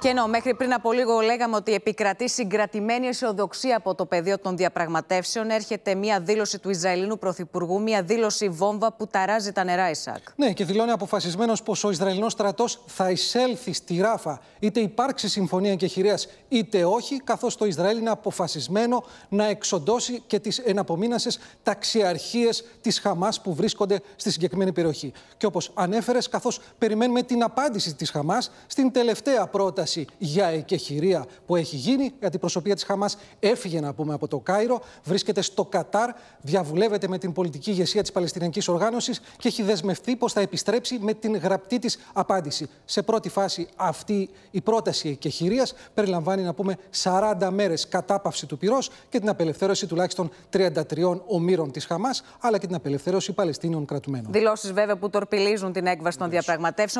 Και ενώ μέχρι πριν από λίγο λέγαμε ότι επικρατεί συγκρατημένη αισιοδοξία από το πεδίο των διαπραγματεύσεων, έρχεται μία δήλωση του Ισραηλινού Πρωθυπουργού, μία δήλωση βόμβα που ταράζει τα νερά, Ισακ. Ναι, και δηλώνει αποφασισμένος πως ο Ισραηλινός στρατός θα εισέλθει στη Ράφα, είτε υπάρξει συμφωνία και εγκεχηρία είτε όχι, καθώς το Ισραήλ είναι αποφασισμένο να εξοντώσει και τις εναπομείνασες ταξιαρχίες της Χαμάς που βρίσκονται στη συγκεκριμένη περιοχή. Και όπως ανέφερες, καθώς περιμένουμε την απάντηση της Χαμάς στην τελευταία πρόταση για εκεχηρία που έχει γίνει. Η αντιπροσωπεία της Χαμάς έφυγε, να πούμε, από το Κάιρο, βρίσκεται στο Κατάρ, διαβουλεύεται με την πολιτική ηγεσία της Παλαιστινιακής Οργάνωσης και έχει δεσμευτεί πως θα επιστρέψει με την γραπτή της απάντηση. Σε πρώτη φάση, αυτή η πρόταση εκεχηρίας περιλαμβάνει, να πούμε, 40 μέρες κατάπαυση του πυρός και την απελευθέρωση τουλάχιστον 33 ομήρων της Χαμάς, αλλά και την απελευθέρωση Παλαιστίνιων κρατουμένων. Δηλώσεις, βέβαια, που τορπιλίζουν την έκβαση των διαπραγματεύσεων.